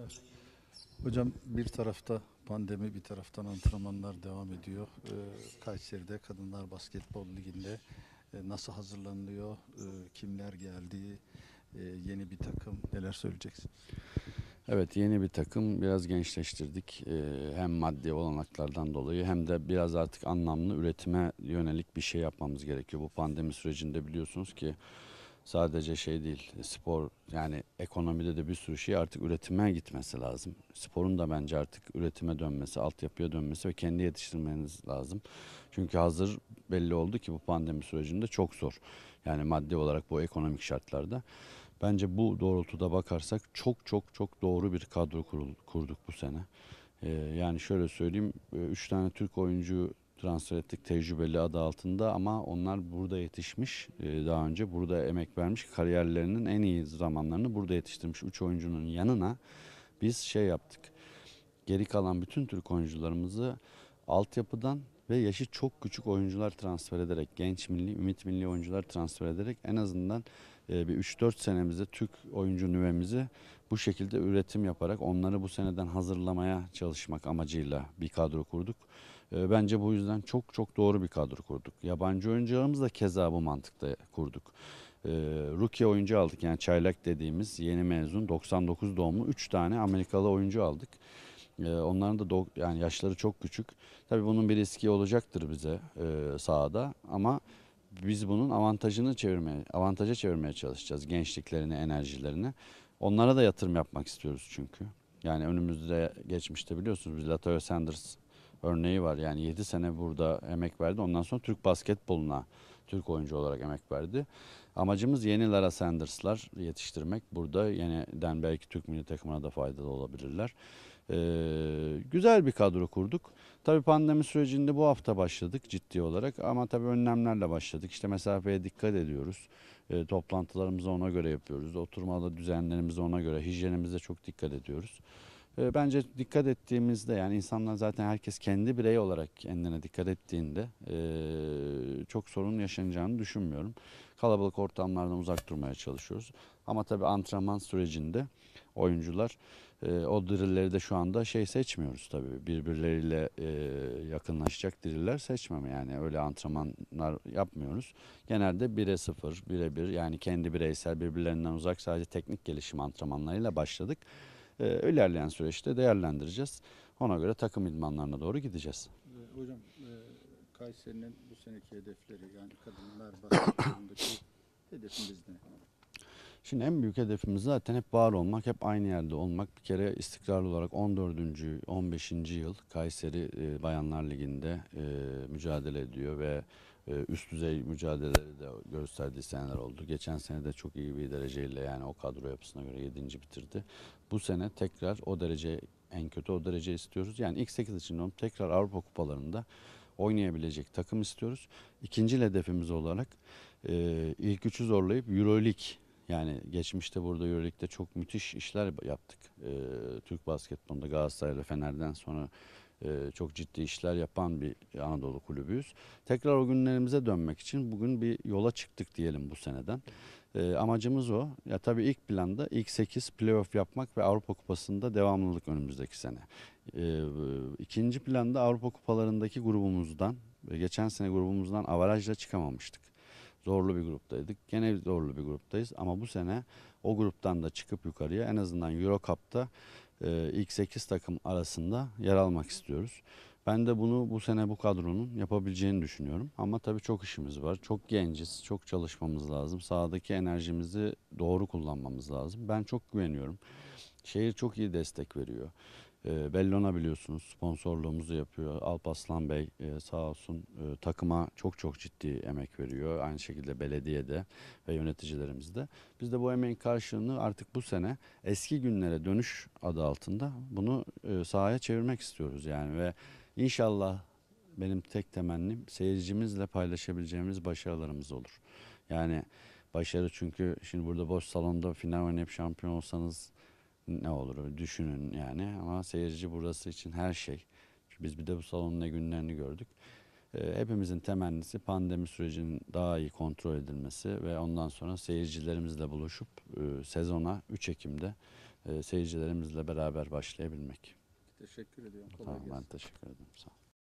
Evet. Hocam bir tarafta pandemi bir taraftan antrenmanlar devam ediyor. Ee, Kayseri'de Kadınlar Basketbol Ligi'nde e, nasıl hazırlanılıyor, e, kimler geldi, e, yeni bir takım neler söyleyeceksin? Evet yeni bir takım biraz gençleştirdik. Ee, hem maddi olanaklardan dolayı hem de biraz artık anlamlı üretime yönelik bir şey yapmamız gerekiyor. Bu pandemi sürecinde biliyorsunuz ki sadece şey değil spor yani ekonomide de bir sürü şey artık üretime gitmesi lazım. Sporun da bence artık üretime dönmesi, altyapıya dönmesi ve kendi yetiştirmeniz lazım. Çünkü hazır belli oldu ki bu pandemi sürecinde çok zor. Yani maddi olarak bu ekonomik şartlarda. Bence bu doğrultuda bakarsak çok çok çok doğru bir kadro kurduk bu sene. Ee, yani şöyle söyleyeyim, 3 e, tane Türk oyuncu transfer ettik tecrübeli adı altında ama onlar burada yetişmiş. E, daha önce burada emek vermiş. Kariyerlerinin en iyi zamanlarını burada yetiştirmiş 3 oyuncunun yanına biz şey yaptık. Geri kalan bütün Türk oyuncularımızı altyapıdan ve yaşı çok küçük oyuncular transfer ederek, genç milli, ümit milli oyuncular transfer ederek en azından e, bir 3-4 senemizi Türk oyuncu nüvemizi bu şekilde üretim yaparak onları bu seneden hazırlamaya çalışmak amacıyla bir kadro kurduk. Ee, bence bu yüzden çok çok doğru bir kadro kurduk. Yabancı oyuncularımız da keza bu mantıkta kurduk. E, rookie oyuncu aldık yani çaylak dediğimiz yeni mezun 99 doğumlu 3 tane Amerikalı oyuncu aldık. Ee, onların da yani yaşları çok küçük. Tabii bunun bir riski olacaktır bize e, sahada ama biz bunun avantajını çevirmeye, avantaja çevirmeye çalışacağız gençliklerini, enerjilerini. Onlara da yatırım yapmak istiyoruz çünkü. Yani önümüzde geçmişte biliyorsunuz biz Latoya Sanders örneği var. Yani 7 sene burada emek verdi. Ondan sonra Türk basketboluna Türk oyuncu olarak emek verdi. Amacımız yeni Lara Sanders'lar yetiştirmek. Burada yeniden belki Türk milli takımına da faydalı olabilirler. Ee, güzel bir kadro kurduk. Tabii pandemi sürecinde bu hafta başladık ciddi olarak ama tabii önlemlerle başladık. İşte mesafeye dikkat ediyoruz. E, toplantılarımızı ona göre yapıyoruz. Oturmada düzenlerimizi ona göre, hijyenimize çok dikkat ediyoruz. Ee, bence dikkat ettiğimizde yani insanlar zaten herkes kendi birey olarak kendine dikkat ettiğinde ee, çok sorun yaşanacağını düşünmüyorum. Kalabalık ortamlardan uzak durmaya çalışıyoruz. Ama tabii antrenman sürecinde oyuncular ee, o drilleri de şu anda şey seçmiyoruz tabii. Birbirleriyle yakınlaşacak driller seçmem yani öyle antrenmanlar yapmıyoruz. Genelde 1'e 0, 1'e 1 yani kendi bireysel birbirlerinden uzak sadece teknik gelişim antrenmanlarıyla başladık e, ilerleyen süreçte değerlendireceğiz. Ona göre takım idmanlarına doğru gideceğiz. Ee, hocam e, Kayseri'nin bu seneki hedefleri yani kadınlar basketbolundaki hedefimiz ne? Şimdi en büyük hedefimiz zaten hep var olmak, hep aynı yerde olmak. Bir kere istikrarlı olarak 14. 15. yıl Kayseri e, Bayanlar Ligi'nde e, mücadele ediyor ve ee, üst düzey mücadeleleri de gösterdiği seneler oldu. Geçen sene de çok iyi bir dereceyle yani o kadro yapısına göre 7. bitirdi. Bu sene tekrar o derece en kötü o derece istiyoruz. Yani ilk 8 için tekrar Avrupa kupalarında oynayabilecek takım istiyoruz. İkinci hedefimiz olarak e, ilk üçü zorlayıp Euroleague yani geçmişte burada Euroleague'de çok müthiş işler yaptık. E, Türk basketbolunda ile Fener'den sonra e, çok ciddi işler yapan bir Anadolu kulübüyüz. Tekrar o günlerimize dönmek için bugün bir yola çıktık diyelim bu seneden. E, amacımız o. Ya tabii ilk planda ilk 8 playoff yapmak ve Avrupa Kupası'nda devamlılık önümüzdeki sene. E, ikinci planda Avrupa Kupalarındaki grubumuzdan, geçen sene grubumuzdan avarajla çıkamamıştık. Zorlu bir gruptaydık. Gene zorlu bir gruptayız ama bu sene o gruptan da çıkıp yukarıya en azından Euro Cup'ta e, ilk 8 takım arasında yer almak istiyoruz. Ben de bunu bu sene bu kadronun yapabileceğini düşünüyorum. Ama tabii çok işimiz var. Çok genciz, çok çalışmamız lazım. Sahadaki enerjimizi doğru kullanmamız lazım. Ben çok güveniyorum. Şehir çok iyi destek veriyor. E, ee, Bellona biliyorsunuz sponsorluğumuzu yapıyor. Alpaslan Bey e, sağ olsun e, takıma çok çok ciddi emek veriyor. Aynı şekilde belediyede ve yöneticilerimizde. de. Biz de bu emeğin karşılığını artık bu sene eski günlere dönüş adı altında bunu e, sahaya çevirmek istiyoruz yani ve inşallah benim tek temennim seyircimizle paylaşabileceğimiz başarılarımız olur. Yani başarı çünkü şimdi burada boş salonda final oynayıp şampiyon olsanız ne olur düşünün yani ama seyirci burası için her şey. Çünkü biz bir de bu salonun ne günlerini gördük. E, hepimizin temennisi pandemi sürecinin daha iyi kontrol edilmesi ve ondan sonra seyircilerimizle buluşup e, sezona 3 Ekim'de e, seyircilerimizle beraber başlayabilmek. Teşekkür ediyorum. Kolay tamam, gelsin. ben teşekkür ederim. Sağ olun.